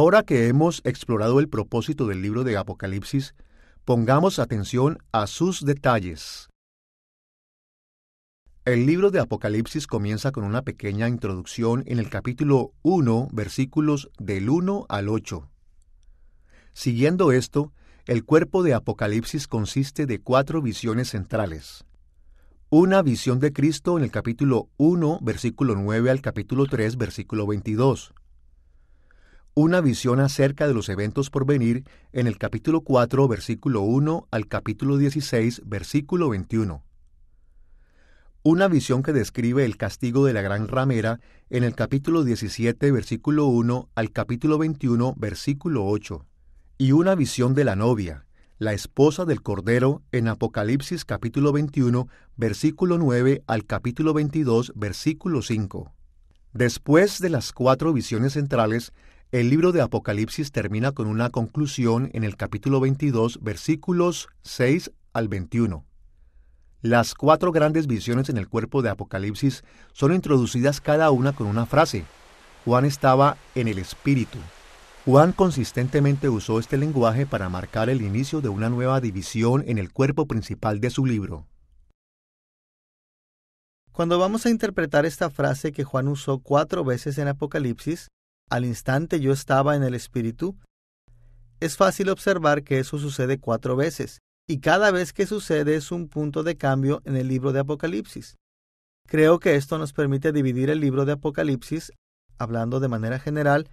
Ahora que hemos explorado el propósito del libro de Apocalipsis, pongamos atención a sus detalles. El libro de Apocalipsis comienza con una pequeña introducción en el capítulo 1, versículos del 1 al 8. Siguiendo esto, el cuerpo de Apocalipsis consiste de cuatro visiones centrales. Una visión de Cristo en el capítulo 1, versículo 9 al capítulo 3, versículo 22 una visión acerca de los eventos por venir en el capítulo 4, versículo 1 al capítulo 16, versículo 21. Una visión que describe el castigo de la gran ramera en el capítulo 17, versículo 1 al capítulo 21, versículo 8. Y una visión de la novia, la esposa del Cordero en Apocalipsis capítulo 21, versículo 9 al capítulo 22, versículo 5. Después de las cuatro visiones centrales, el libro de Apocalipsis termina con una conclusión en el capítulo 22, versículos 6 al 21. Las cuatro grandes visiones en el cuerpo de Apocalipsis son introducidas cada una con una frase. Juan estaba en el Espíritu. Juan consistentemente usó este lenguaje para marcar el inicio de una nueva división en el cuerpo principal de su libro. Cuando vamos a interpretar esta frase que Juan usó cuatro veces en Apocalipsis, al instante yo estaba en el espíritu. Es fácil observar que eso sucede cuatro veces, y cada vez que sucede es un punto de cambio en el libro de Apocalipsis. Creo que esto nos permite dividir el libro de Apocalipsis, hablando de manera general,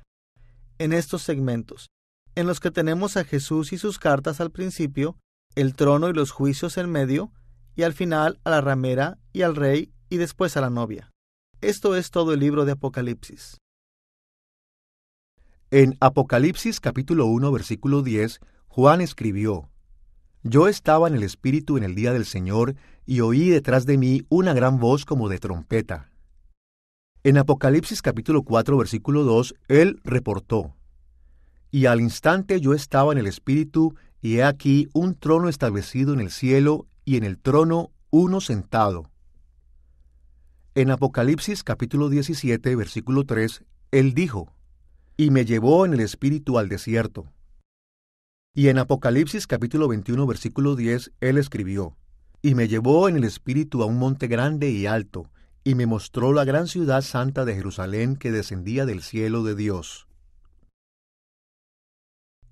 en estos segmentos, en los que tenemos a Jesús y sus cartas al principio, el trono y los juicios en medio, y al final a la ramera y al rey y después a la novia. Esto es todo el libro de Apocalipsis. En Apocalipsis capítulo 1 versículo 10, Juan escribió, Yo estaba en el Espíritu en el día del Señor y oí detrás de mí una gran voz como de trompeta. En Apocalipsis capítulo 4 versículo 2, él reportó, Y al instante yo estaba en el Espíritu y he aquí un trono establecido en el cielo y en el trono uno sentado. En Apocalipsis capítulo 17 versículo 3, él dijo, y me llevó en el espíritu al desierto. Y en Apocalipsis capítulo 21 versículo 10 él escribió, y me llevó en el espíritu a un monte grande y alto, y me mostró la gran ciudad santa de Jerusalén que descendía del cielo de Dios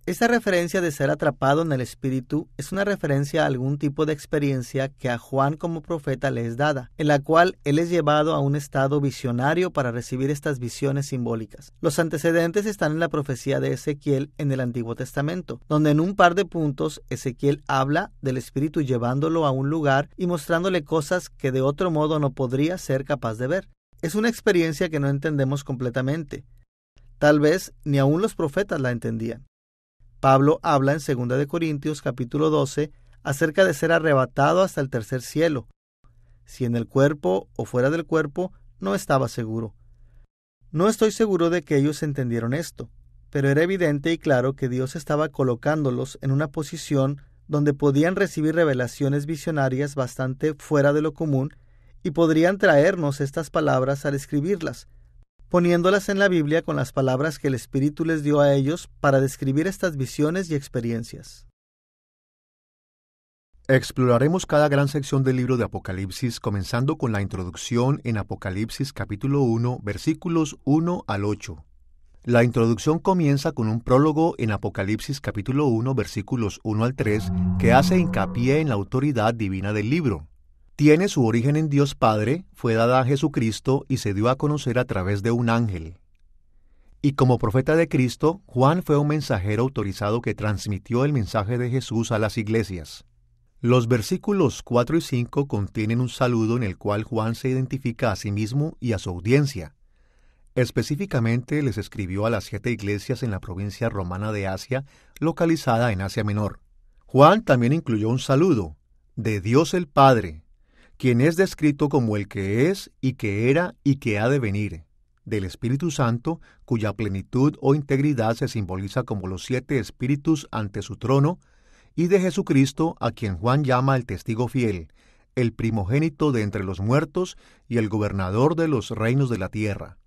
esta referencia de ser atrapado en el Espíritu es una referencia a algún tipo de experiencia que a Juan como profeta le es dada, en la cual él es llevado a un estado visionario para recibir estas visiones simbólicas. Los antecedentes están en la profecía de Ezequiel en el Antiguo Testamento, donde en un par de puntos Ezequiel habla del Espíritu llevándolo a un lugar y mostrándole cosas que de otro modo no podría ser capaz de ver. Es una experiencia que no entendemos completamente. Tal vez ni aun los profetas la entendían. Pablo habla en 2 de Corintios capítulo 12 acerca de ser arrebatado hasta el tercer cielo, si en el cuerpo o fuera del cuerpo no estaba seguro. No estoy seguro de que ellos entendieron esto, pero era evidente y claro que Dios estaba colocándolos en una posición donde podían recibir revelaciones visionarias bastante fuera de lo común y podrían traernos estas palabras al escribirlas, poniéndolas en la Biblia con las palabras que el Espíritu les dio a ellos para describir estas visiones y experiencias. Exploraremos cada gran sección del libro de Apocalipsis, comenzando con la introducción en Apocalipsis capítulo 1, versículos 1 al 8. La introducción comienza con un prólogo en Apocalipsis capítulo 1, versículos 1 al 3, que hace hincapié en la autoridad divina del libro tiene su origen en Dios Padre, fue dada a Jesucristo y se dio a conocer a través de un ángel. Y como profeta de Cristo, Juan fue un mensajero autorizado que transmitió el mensaje de Jesús a las iglesias. Los versículos 4 y 5 contienen un saludo en el cual Juan se identifica a sí mismo y a su audiencia. Específicamente les escribió a las siete iglesias en la provincia romana de Asia, localizada en Asia Menor. Juan también incluyó un saludo, de Dios el Padre, quien es descrito como el que es y que era y que ha de venir, del Espíritu Santo, cuya plenitud o integridad se simboliza como los siete espíritus ante su trono, y de Jesucristo, a quien Juan llama el testigo fiel, el primogénito de entre los muertos y el gobernador de los reinos de la tierra.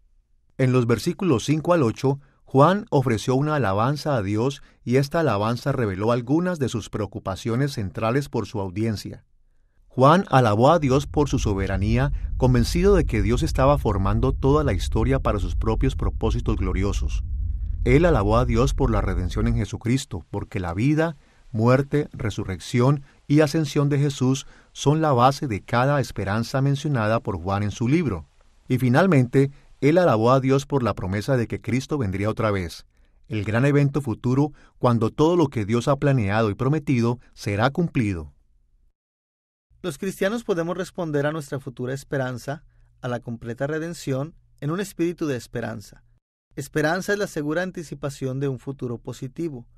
En los versículos 5 al 8, Juan ofreció una alabanza a Dios y esta alabanza reveló algunas de sus preocupaciones centrales por su audiencia. Juan alabó a Dios por su soberanía, convencido de que Dios estaba formando toda la historia para sus propios propósitos gloriosos. Él alabó a Dios por la redención en Jesucristo, porque la vida, muerte, resurrección y ascensión de Jesús son la base de cada esperanza mencionada por Juan en su libro. Y finalmente, él alabó a Dios por la promesa de que Cristo vendría otra vez, el gran evento futuro cuando todo lo que Dios ha planeado y prometido será cumplido. Los cristianos podemos responder a nuestra futura esperanza, a la completa redención, en un espíritu de esperanza. Esperanza es la segura anticipación de un futuro positivo,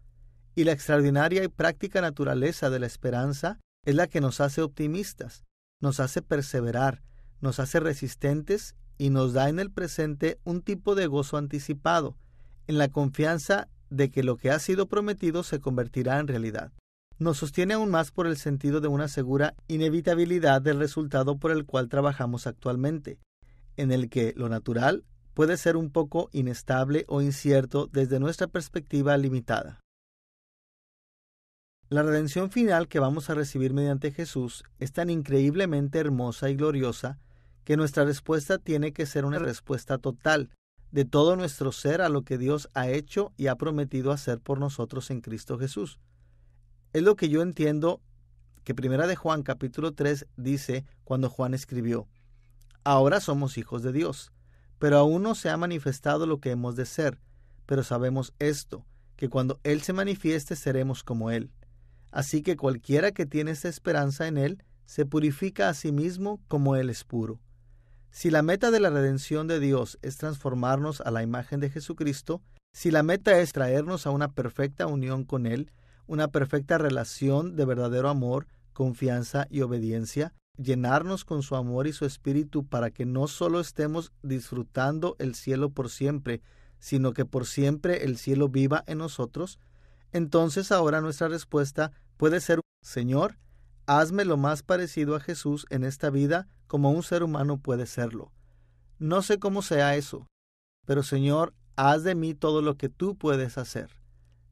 y la extraordinaria y práctica naturaleza de la esperanza es la que nos hace optimistas, nos hace perseverar, nos hace resistentes y nos da en el presente un tipo de gozo anticipado, en la confianza de que lo que ha sido prometido se convertirá en realidad nos sostiene aún más por el sentido de una segura inevitabilidad del resultado por el cual trabajamos actualmente, en el que lo natural puede ser un poco inestable o incierto desde nuestra perspectiva limitada. La redención final que vamos a recibir mediante Jesús es tan increíblemente hermosa y gloriosa que nuestra respuesta tiene que ser una respuesta total de todo nuestro ser a lo que Dios ha hecho y ha prometido hacer por nosotros en Cristo Jesús. Es lo que yo entiendo que Primera de Juan capítulo 3 dice cuando Juan escribió, Ahora somos hijos de Dios, pero aún no se ha manifestado lo que hemos de ser, pero sabemos esto, que cuando Él se manifieste seremos como Él. Así que cualquiera que tiene esta esperanza en Él, se purifica a sí mismo como Él es puro. Si la meta de la redención de Dios es transformarnos a la imagen de Jesucristo, si la meta es traernos a una perfecta unión con Él, una perfecta relación de verdadero amor, confianza y obediencia, llenarnos con su amor y su espíritu para que no solo estemos disfrutando el cielo por siempre, sino que por siempre el cielo viva en nosotros, entonces ahora nuestra respuesta puede ser, Señor, hazme lo más parecido a Jesús en esta vida como un ser humano puede serlo. No sé cómo sea eso, pero Señor, haz de mí todo lo que tú puedes hacer.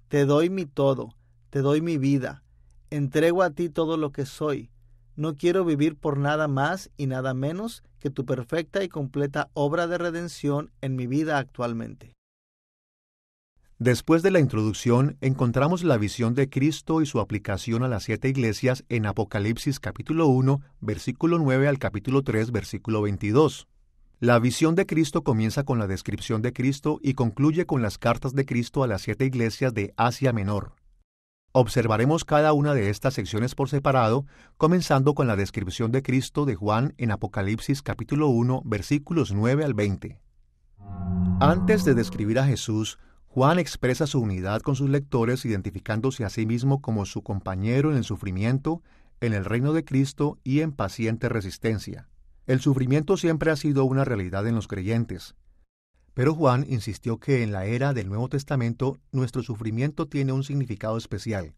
Te doy mi todo, te doy mi vida, entrego a ti todo lo que soy. No quiero vivir por nada más y nada menos que tu perfecta y completa obra de redención en mi vida actualmente. Después de la introducción, encontramos la visión de Cristo y su aplicación a las siete iglesias en Apocalipsis capítulo 1, versículo 9 al capítulo 3, versículo 22. La visión de Cristo comienza con la descripción de Cristo y concluye con las cartas de Cristo a las siete iglesias de Asia Menor. Observaremos cada una de estas secciones por separado, comenzando con la descripción de Cristo de Juan en Apocalipsis capítulo 1 versículos 9 al 20. Antes de describir a Jesús, Juan expresa su unidad con sus lectores identificándose a sí mismo como su compañero en el sufrimiento, en el reino de Cristo y en paciente resistencia. El sufrimiento siempre ha sido una realidad en los creyentes. Pero Juan insistió que en la era del Nuevo Testamento nuestro sufrimiento tiene un significado especial.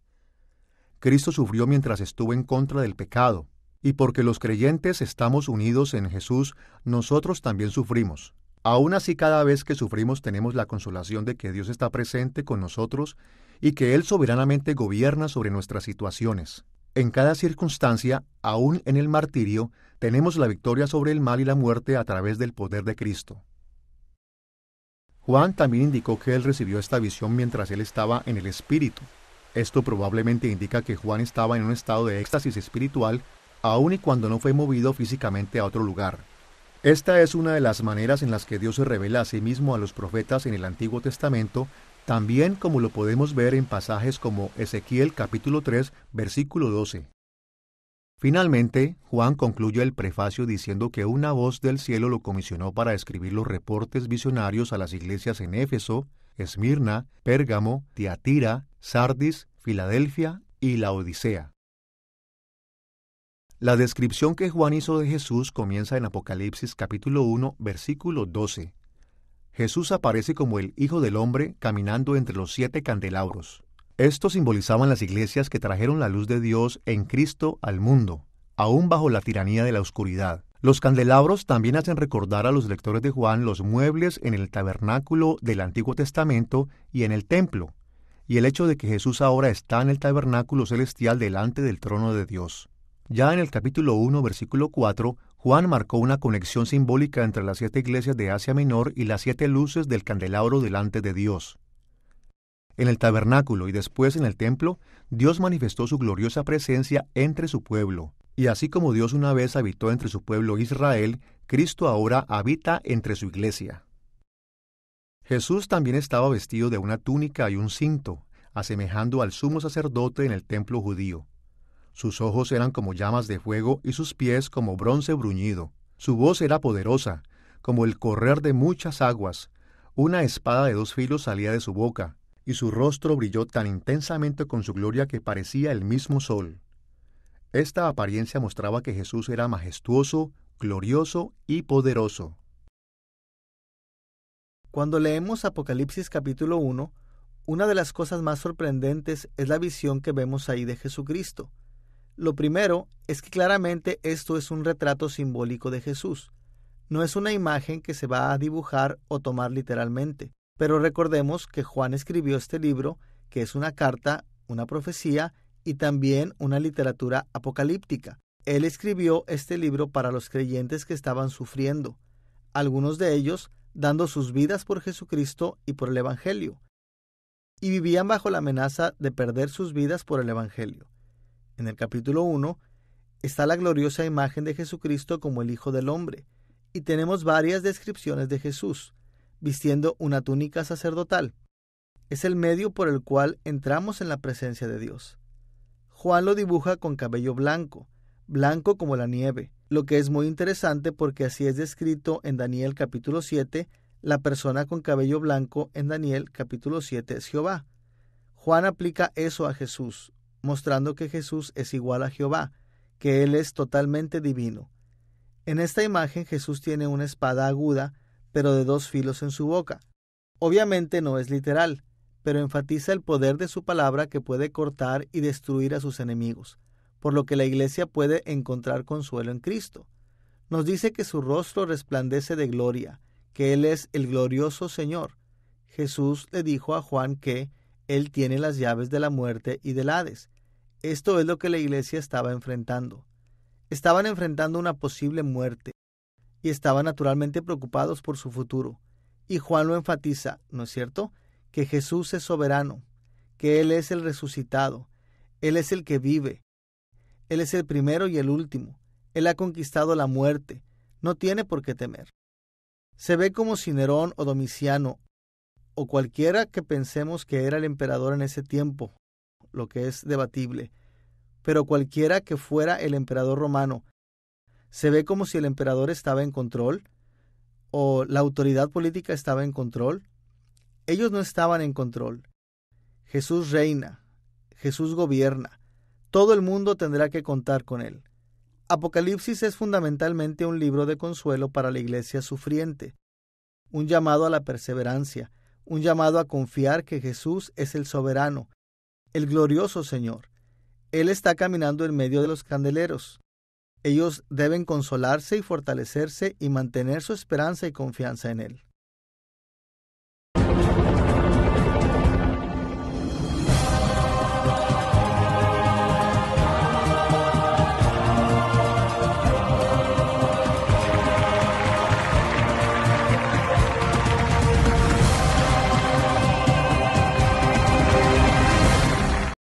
Cristo sufrió mientras estuvo en contra del pecado, y porque los creyentes estamos unidos en Jesús, nosotros también sufrimos. Aún así cada vez que sufrimos tenemos la consolación de que Dios está presente con nosotros y que Él soberanamente gobierna sobre nuestras situaciones. En cada circunstancia, aún en el martirio, tenemos la victoria sobre el mal y la muerte a través del poder de Cristo. Juan también indicó que él recibió esta visión mientras él estaba en el Espíritu. Esto probablemente indica que Juan estaba en un estado de éxtasis espiritual aun y cuando no fue movido físicamente a otro lugar. Esta es una de las maneras en las que Dios se revela a sí mismo a los profetas en el Antiguo Testamento, también como lo podemos ver en pasajes como Ezequiel capítulo 3, versículo 12. Finalmente, Juan concluye el prefacio diciendo que una voz del cielo lo comisionó para escribir los reportes visionarios a las iglesias en Éfeso, Esmirna, Pérgamo, Tiatira, Sardis, Filadelfia y la Odisea. La descripción que Juan hizo de Jesús comienza en Apocalipsis capítulo 1, versículo 12. Jesús aparece como el Hijo del Hombre caminando entre los siete candelabros. Estos simbolizaban las iglesias que trajeron la luz de Dios en Cristo al mundo, aún bajo la tiranía de la oscuridad. Los candelabros también hacen recordar a los lectores de Juan los muebles en el tabernáculo del Antiguo Testamento y en el templo, y el hecho de que Jesús ahora está en el tabernáculo celestial delante del trono de Dios. Ya en el capítulo 1, versículo 4, Juan marcó una conexión simbólica entre las siete iglesias de Asia Menor y las siete luces del candelabro delante de Dios. En el tabernáculo y después en el templo, Dios manifestó su gloriosa presencia entre su pueblo. Y así como Dios una vez habitó entre su pueblo Israel, Cristo ahora habita entre su iglesia. Jesús también estaba vestido de una túnica y un cinto, asemejando al sumo sacerdote en el templo judío. Sus ojos eran como llamas de fuego y sus pies como bronce bruñido. Su voz era poderosa, como el correr de muchas aguas. Una espada de dos filos salía de su boca, y su rostro brilló tan intensamente con su gloria que parecía el mismo sol. Esta apariencia mostraba que Jesús era majestuoso, glorioso y poderoso. Cuando leemos Apocalipsis capítulo 1, una de las cosas más sorprendentes es la visión que vemos ahí de Jesucristo. Lo primero es que claramente esto es un retrato simbólico de Jesús. No es una imagen que se va a dibujar o tomar literalmente. Pero recordemos que Juan escribió este libro, que es una carta, una profecía y también una literatura apocalíptica. Él escribió este libro para los creyentes que estaban sufriendo, algunos de ellos dando sus vidas por Jesucristo y por el Evangelio, y vivían bajo la amenaza de perder sus vidas por el Evangelio. En el capítulo 1 está la gloriosa imagen de Jesucristo como el Hijo del Hombre, y tenemos varias descripciones de Jesús vistiendo una túnica sacerdotal. Es el medio por el cual entramos en la presencia de Dios. Juan lo dibuja con cabello blanco, blanco como la nieve, lo que es muy interesante porque así es descrito en Daniel capítulo 7, la persona con cabello blanco en Daniel capítulo 7 es Jehová. Juan aplica eso a Jesús, mostrando que Jesús es igual a Jehová, que Él es totalmente divino. En esta imagen Jesús tiene una espada aguda pero de dos filos en su boca. Obviamente no es literal, pero enfatiza el poder de su palabra que puede cortar y destruir a sus enemigos, por lo que la Iglesia puede encontrar consuelo en Cristo. Nos dice que su rostro resplandece de gloria, que Él es el glorioso Señor. Jesús le dijo a Juan que Él tiene las llaves de la muerte y del Hades. Esto es lo que la Iglesia estaba enfrentando. Estaban enfrentando una posible muerte, y estaban naturalmente preocupados por su futuro. Y Juan lo enfatiza, ¿no es cierto?, que Jesús es soberano, que Él es el resucitado, Él es el que vive, Él es el primero y el último, Él ha conquistado la muerte, no tiene por qué temer. Se ve como Cinerón o Domiciano, o cualquiera que pensemos que era el emperador en ese tiempo, lo que es debatible, pero cualquiera que fuera el emperador romano, se ve como si el emperador estaba en control o la autoridad política estaba en control. Ellos no estaban en control. Jesús reina, Jesús gobierna, todo el mundo tendrá que contar con él. Apocalipsis es fundamentalmente un libro de consuelo para la iglesia sufriente, un llamado a la perseverancia, un llamado a confiar que Jesús es el soberano, el glorioso Señor. Él está caminando en medio de los candeleros. Ellos deben consolarse y fortalecerse y mantener su esperanza y confianza en Él.